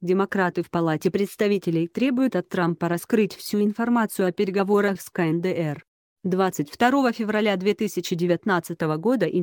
Демократы в Палате представителей требуют от Трампа раскрыть всю информацию о переговорах с КНДР. 22 февраля 2019 года Интерфакс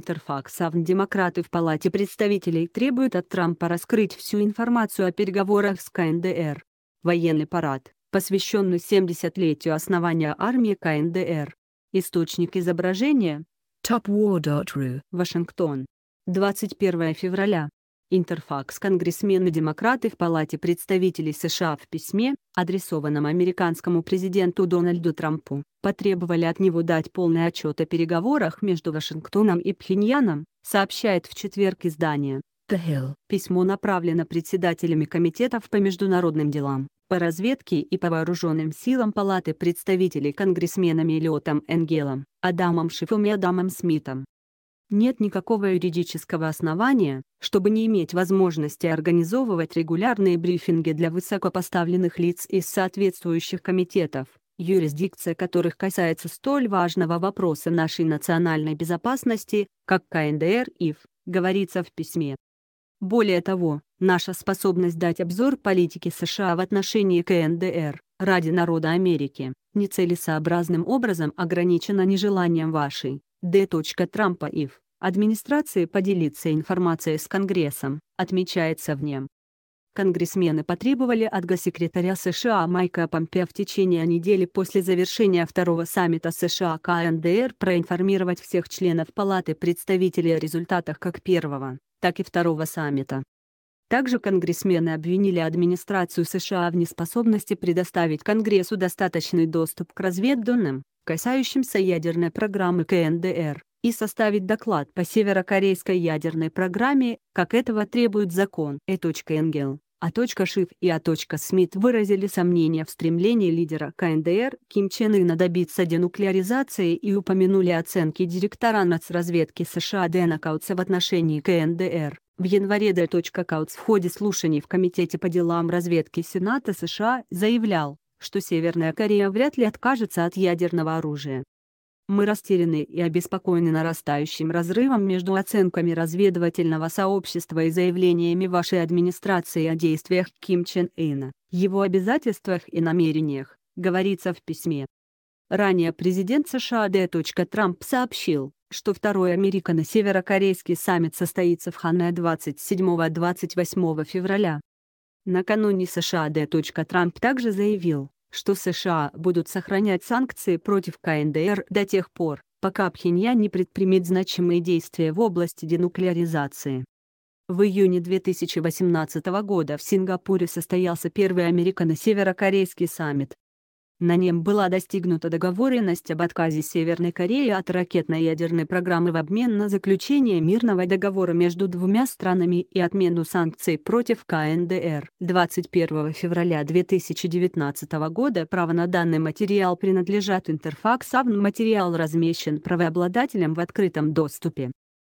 Интерфаксов демократы в Палате представителей требуют от Трампа раскрыть всю информацию о переговорах с КНДР. Военный парад, посвященный 70-летию основания армии КНДР. Источник изображения. Topwar.ru, Вашингтон. 21 февраля Интерфакс конгрессмены-демократы в Палате представителей США в письме, адресованном американскому президенту Дональду Трампу, потребовали от него дать полный отчет о переговорах между Вашингтоном и Пхеньяном, сообщает в четверг издание. The Hill. Письмо направлено председателями комитетов по международным делам, по разведке и по вооруженным силам Палаты представителей конгрессменами Элиотом Энгелом, Адамом Шифом и Адамом Смитом, нет никакого юридического основания, чтобы не иметь возможности организовывать регулярные брифинги для высокопоставленных лиц из соответствующих комитетов, юрисдикция которых касается столь важного вопроса нашей национальной безопасности, как КНДР ИФ, говорится в письме. Более того, наша способность дать обзор политики США в отношении КНДР ради народа Америки нецелесообразным образом ограничена нежеланием вашей Д. Трампа ИФ. Администрации поделиться информацией с Конгрессом, отмечается в нем. Конгрессмены потребовали от госсекретаря США Майка Помпе в течение недели после завершения второго саммита США КНДР проинформировать всех членов Палаты представителей о результатах как первого, так и второго саммита. Также конгрессмены обвинили администрацию США в неспособности предоставить Конгрессу достаточный доступ к разведданным, касающимся ядерной программы КНДР, и составить доклад по северокорейской ядерной программе, как этого требует закон Э.Энгел. А. Шиф и А. Смит выразили сомнения в стремлении лидера КНДР Ким Чен Ына добиться денуклеаризации и упомянули оценки директора нацразведки США Дэна Каутса в отношении КНДР. В январе Д. Каутс в ходе слушаний в Комитете по делам разведки Сената США заявлял, что Северная Корея вряд ли откажется от ядерного оружия. Мы растеряны и обеспокоены нарастающим разрывом между оценками разведывательного сообщества и заявлениями вашей администрации о действиях Ким Чен Ына, его обязательствах и намерениях, говорится в письме. Ранее президент США Д. Трамп сообщил, что второй американо-северокорейский саммит состоится в Хане 27-28 февраля. Накануне США Д. Трамп также заявил, что США будут сохранять санкции против КНДР до тех пор, пока Пхеньян не предпримет значимые действия в области денуклеаризации. В июне 2018 года в Сингапуре состоялся первый американо-северокорейский саммит, на нем была достигнута договоренность об отказе Северной Кореи от ракетно-ядерной программы в обмен на заключение мирного договора между двумя странами и отмену санкций против КНДР. 21 февраля 2019 года право на данный материал принадлежат Интерфакс Авн. Материал размещен правообладателем в открытом доступе.